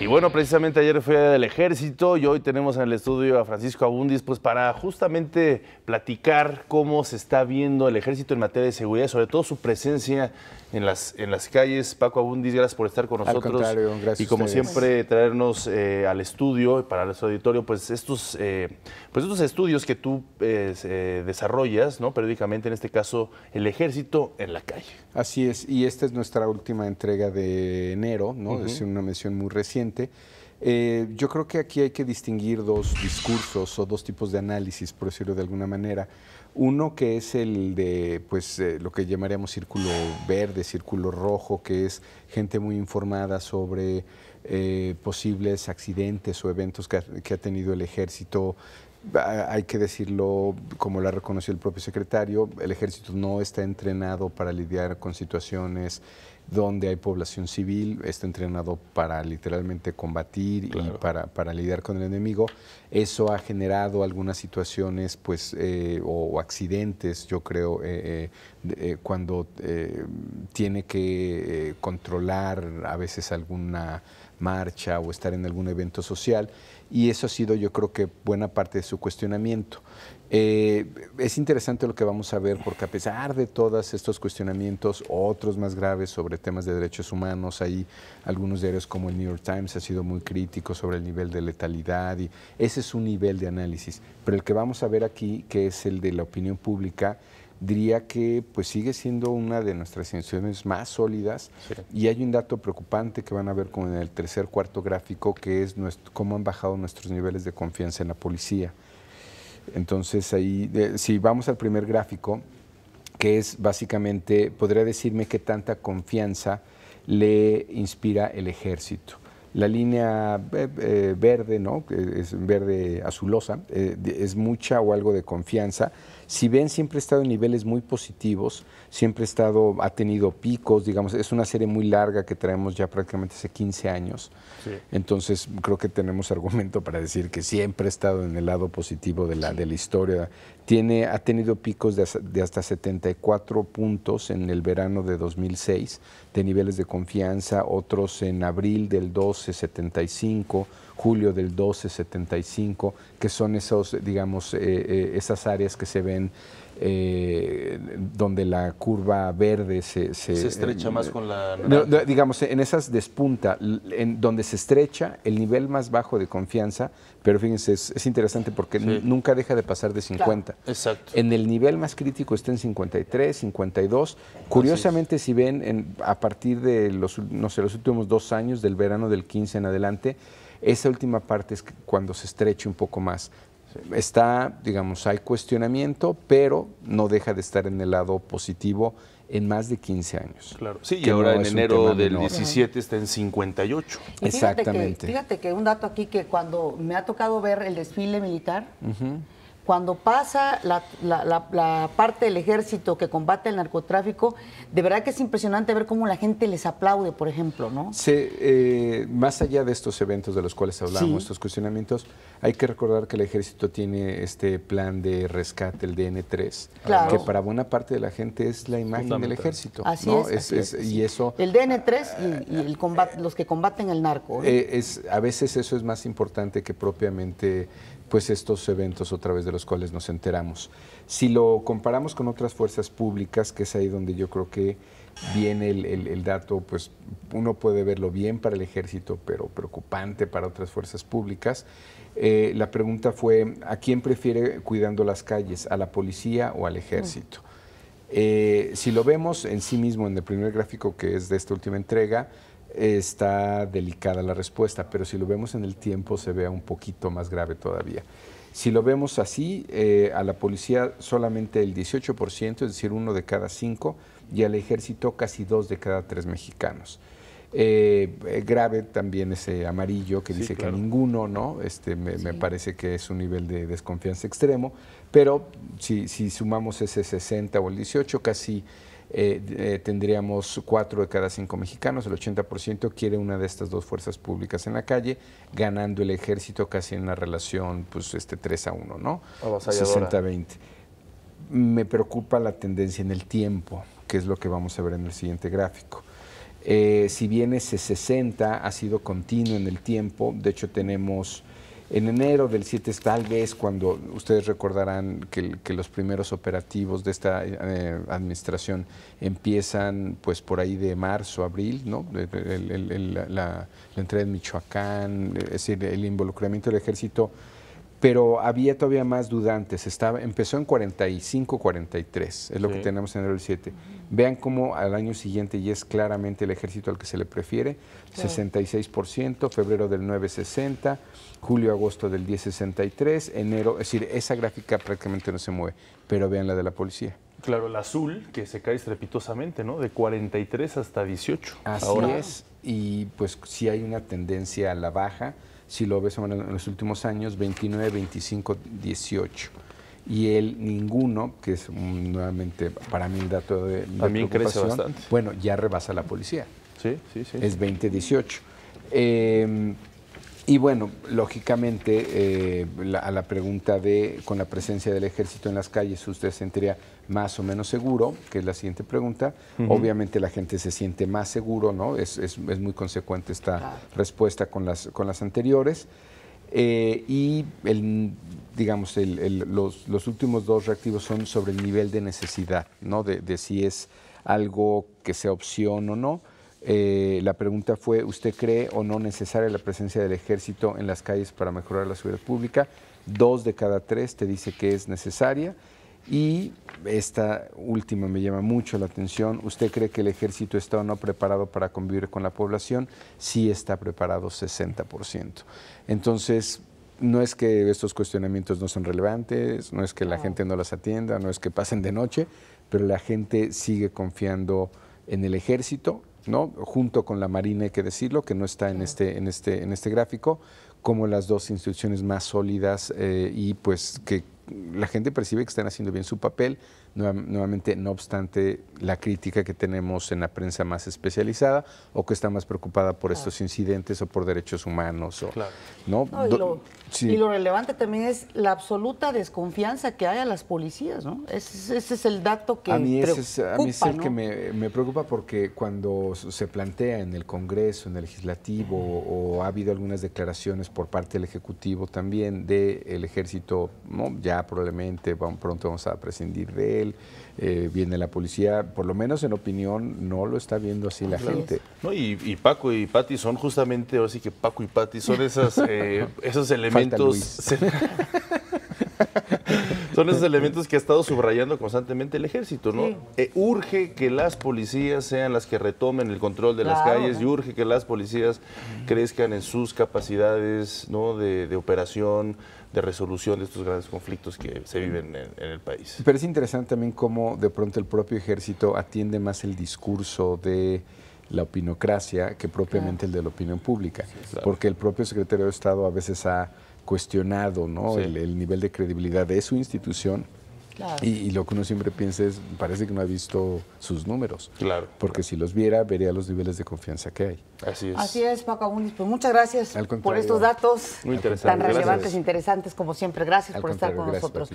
Y bueno, precisamente ayer fue del ejército y hoy tenemos en el estudio a Francisco Abundis pues para justamente platicar cómo se está viendo el ejército en materia de seguridad, sobre todo su presencia en las, en las calles. Paco Abundis, gracias por estar con nosotros. gracias y como siempre, traernos eh, al estudio, para nuestro auditorio, pues estos, eh, pues estos estudios que tú eh, desarrollas, ¿no? Periódicamente, en este caso, el ejército en la calle. Así es, y esta es nuestra última entrega de enero, ¿no? Es una mención muy reciente eh, yo creo que aquí hay que distinguir dos discursos o dos tipos de análisis, por decirlo de alguna manera. Uno que es el de pues, eh, lo que llamaríamos círculo verde, círculo rojo, que es gente muy informada sobre eh, posibles accidentes o eventos que ha tenido el ejército hay que decirlo, como lo ha reconocido el propio secretario, el ejército no está entrenado para lidiar con situaciones donde hay población civil, está entrenado para literalmente combatir y para, lidiar con el enemigo. Eso ha generado algunas situaciones pues, eh, o, accidentes, yo creo, eh, eh, cuando tiene que controlar a veces alguna marcha o estar en algún evento social. Y eso ha sido yo creo que buena parte de su cuestionamiento. Eh, es interesante lo que vamos a ver porque a pesar de todos estos cuestionamientos, otros más graves sobre temas de derechos humanos, hay algunos diarios como el New York Times ha sido muy crítico sobre el nivel de letalidad y ese es un nivel de análisis. Pero el que vamos a ver aquí, que es el de la opinión pública, diría que pues sigue siendo una de nuestras instituciones más sólidas y hay un dato preocupante que van a ver con el tercer cuarto gráfico que es cómo han bajado nuestros niveles de confianza en la policía. Entonces ahí, si vamos al primer gráfico, que es básicamente, podría decirme qué tanta confianza le inspira el ejército. La línea eh, eh, verde, ¿no? Es verde azulosa, eh, es mucha o algo de confianza. Si ven, siempre ha estado en niveles muy positivos, siempre ha estado, ha tenido picos, digamos, es una serie muy larga que traemos ya prácticamente hace 15 años. Entonces, creo que tenemos argumento para decir que siempre ha estado en el lado positivo de la, de la historia. Tiene, ha tenido picos de, de hasta 74 puntos en el verano de 2006, de niveles de confianza, otros en abril del 2 1275 julio del 1275, que son esos, digamos, eh, eh, esas áreas que se ven eh, donde la curva verde se... Se, estrecha em, más con la... digamos, en esas despunta, en donde se estrecha el nivel más bajo de confianza, pero fíjense, es, interesante porque nunca deja de pasar de 50. Exacto. En el nivel más crítico está en 53, 52. Curiosamente, si ven, en, a partir de los, no sé, los últimos dos años, del verano del 15 en adelante, esa última parte es cuando se estreche un poco más. Está, digamos, hay cuestionamiento, pero no deja de estar en el lado positivo en más de 15 años. Claro. Sí, y ahora en enero del 17 está en 58. Exactamente. Fíjate que, un dato aquí que cuando me ha tocado ver el desfile militar, cuando pasa la, parte del ejército que combate el narcotráfico, de verdad que es impresionante ver cómo la gente les aplaude, por ejemplo, ¿no? Sí, eh, más allá de estos eventos de los cuales hablamos, estos cuestionamientos, hay que recordar que el ejército tiene este plan de rescate, el DN3, que para buena parte de la gente es la imagen del ejército. Así, es, Y eso, el DN3 y, el los que combaten el narco. Eh, a veces eso es más importante que propiamente pues estos eventos otra vez de los cuales nos enteramos. Si lo comparamos con otras fuerzas públicas, que es ahí donde yo creo que viene el, el, dato, pues uno puede verlo bien para el ejército, pero preocupante para otras fuerzas públicas. Eh, la pregunta fue, ¿a quién prefiere cuidando las calles? ¿A la policía o al ejército? Mm. Eh, si lo vemos en sí mismo en el primer gráfico que es de esta última entrega, está delicada la respuesta, pero si lo vemos en el tiempo se vea un poquito más grave todavía. Si lo vemos así, eh, a la policía solamente el 18%, es decir, uno de cada cinco, y al ejército casi dos de cada tres mexicanos. Eh, eh, grave también ese amarillo que dice que ninguno, ¿no? Este, me, parece que es un nivel de desconfianza extremo, pero si, si sumamos ese 60 o el 18, casi eh, eh, tendríamos cuatro de cada cinco mexicanos, el 80% quiere una de estas dos fuerzas públicas en la calle, ganando el ejército casi en la relación pues este 3 a 1, ¿no? 60-20. Me preocupa la tendencia en el tiempo, que es lo que vamos a ver en el siguiente gráfico. Eh, si bien ese 60 ha sido continuo en el tiempo, de hecho tenemos en enero del 7 es tal vez cuando ustedes recordarán que, los primeros operativos de esta eh, administración empiezan pues por ahí de marzo, abril, ¿no? la, la, entrada en Michoacán, es decir, el involucramiento del ejército pero había todavía más dudantes. Estaba, empezó en 45, 43, es lo que tenemos en el 7. Vean cómo al año siguiente ya es claramente el ejército al que se le prefiere, 66%, febrero del 960, julio, agosto del 10, 63, enero, es decir, esa gráfica prácticamente no se mueve, pero vean la de la policía. Claro, el azul que se cae estrepitosamente, ¿no? De 43 hasta 18. Así es, y pues sí hay una tendencia a la baja si lo ves en los últimos años, 29, 25, 18. Y él, ninguno, que es nuevamente para mí un dato de. También crece bastante. Bueno, ya rebasa la policía. Sí, sí, sí. Es 20, 18. Y bueno, lógicamente, eh, a la pregunta de, con la presencia del ejército en las calles, ¿usted se sentiría más o menos seguro? Que es la siguiente pregunta. Obviamente la gente se siente más seguro, ¿no? Es, muy consecuente esta respuesta con las, con las anteriores. Eh, y el, digamos, los, últimos dos reactivos son sobre el nivel de necesidad, ¿no? de si es algo que sea opción o no. Eh, la pregunta fue, ¿usted cree o no necesaria la presencia del ejército en las calles para mejorar la seguridad pública? Dos de cada tres te dice que es necesaria. Y esta última me llama mucho la atención. ¿Usted cree que el ejército está o no preparado para convivir con la población? Sí está preparado 60%. Entonces, no es que estos cuestionamientos no son relevantes, no es que la gente no las atienda, no es que pasen de noche, pero la gente sigue confiando en el ejército ¿no? junto con la Marina, hay que decirlo, que no está en, este, en, este, en este gráfico, como las dos instituciones más sólidas eh, y pues que la gente percibe que están haciendo bien su papel, nuevamente no obstante la crítica que tenemos en la prensa más especializada o que está más preocupada por ah. estos incidentes o por derechos humanos. O, ¿no? y, lo, relevante también es la absoluta desconfianza que hay a las policías, ¿no? Ese, es el dato que a mí a mí es el que me, preocupa porque cuando se plantea en el Congreso, en el Legislativo o ha habido algunas declaraciones por parte del Ejecutivo también del Ejército, ¿no? ya probablemente pronto vamos a prescindir de él, eh, viene la policía, por lo menos en opinión no lo está viendo así la gente. No, y, Paco y Pati son justamente, ahora sí que Paco y Pati son esas, eh, esos elementos... Son esos elementos que ha estado subrayando constantemente el ejército, ¿no? Eh, urge que las policías sean las que retomen el control de las calles y urge que las policías crezcan en sus capacidades ¿no? de, operación, de resolución de estos grandes conflictos que se viven en, el país. Pero es interesante también cómo de pronto el propio ejército atiende más el discurso de la opinocracia que propiamente el de la opinión pública, porque el propio secretario de Estado a veces ha cuestionado ¿no? El, nivel de credibilidad de su institución. Y, lo que uno siempre piensa es, parece que no ha visto sus números. Claro. Porque si los viera, vería los niveles de confianza que hay. Así es. Así es, Paco Agunis. Pues muchas gracias por estos datos tan relevantes, e interesantes como siempre. Gracias por estar con nosotros.